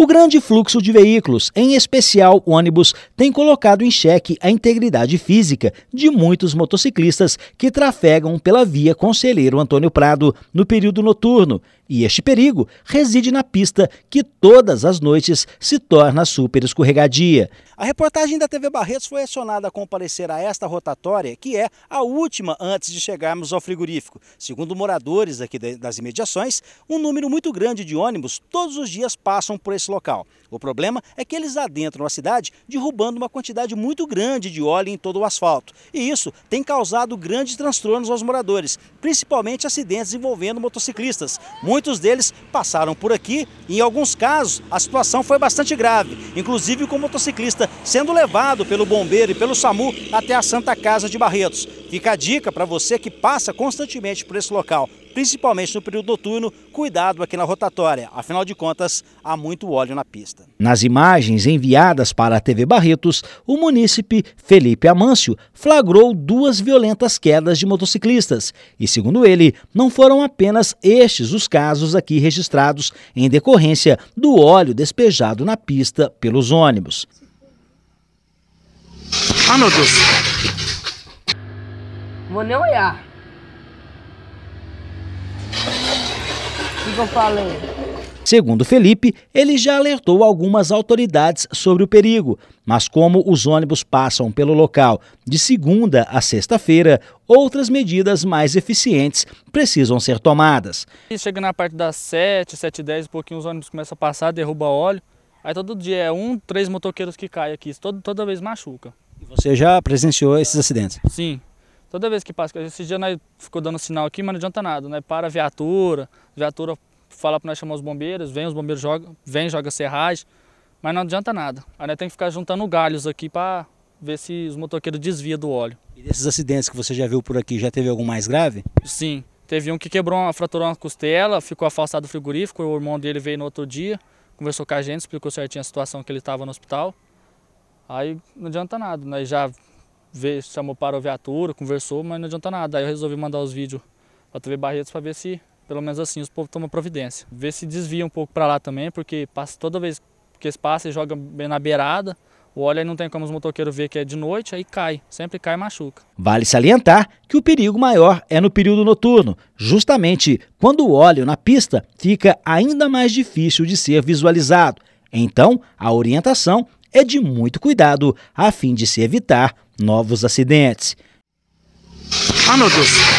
O grande fluxo de veículos, em especial ônibus, tem colocado em xeque a integridade física de muitos motociclistas que trafegam pela via Conselheiro Antônio Prado no período noturno e este perigo reside na pista que todas as noites se torna super escorregadia. A reportagem da TV Barretos foi acionada a comparecer a esta rotatória, que é a última antes de chegarmos ao frigorífico. Segundo moradores aqui das imediações, um número muito grande de ônibus todos os dias passam por esse local. O problema é que eles adentram a cidade derrubando uma quantidade muito grande de óleo em todo o asfalto. E isso tem causado grandes transtornos aos moradores, principalmente acidentes envolvendo motociclistas. Muito Muitos deles passaram por aqui e em alguns casos a situação foi bastante grave, inclusive com o motociclista sendo levado pelo bombeiro e pelo SAMU até a Santa Casa de Barretos. Fica a dica para você que passa constantemente por esse local principalmente no período noturno, cuidado aqui na rotatória. Afinal de contas, há muito óleo na pista. Nas imagens enviadas para a TV Barretos, o munícipe Felipe Amâncio flagrou duas violentas quedas de motociclistas. E segundo ele, não foram apenas estes os casos aqui registrados em decorrência do óleo despejado na pista pelos ônibus. Ah, meu Deus! Vou nem olhar. que eu falei? Segundo Felipe, ele já alertou algumas autoridades sobre o perigo, mas como os ônibus passam pelo local de segunda a sexta-feira, outras medidas mais eficientes precisam ser tomadas. chega na parte das 7, 7 e 10, um pouquinho os ônibus começam a passar, derruba óleo. Aí todo dia é um, três motoqueiros que caem aqui, todo, toda vez machuca. E você já presenciou esses acidentes? Sim, Toda vez que passa, esse dia nós ficou dando sinal aqui, mas não adianta nada, né? Para a viatura, viatura fala para nós chamar os bombeiros, vem os bombeiros, joga, vem, joga serragem, mas não adianta nada. Aí nós temos que ficar juntando galhos aqui para ver se os motoqueiros desviam do óleo. E desses acidentes que você já viu por aqui, já teve algum mais grave? Sim, teve um que quebrou, uma, fraturou uma costela, ficou afastado do frigorífico, o irmão dele veio no outro dia, conversou com a gente, explicou certinho a situação que ele estava no hospital. Aí não adianta nada, nós já veio, chamou para a viatura, conversou, mas não adianta nada. Aí eu resolvi mandar os vídeos para a TV Barretos para ver se, pelo menos assim, os povos tomam providência. Ver se desvia um pouco para lá também, porque passa, toda vez que eles passam, eles jogam bem na beirada, o óleo aí não tem como os motoqueiros ver que é de noite, aí cai, sempre cai e machuca. Vale salientar que o perigo maior é no período noturno, justamente quando o óleo na pista fica ainda mais difícil de ser visualizado. Então, a orientação é de muito cuidado, a fim de se evitar novos acidentes. Ah, meu Deus!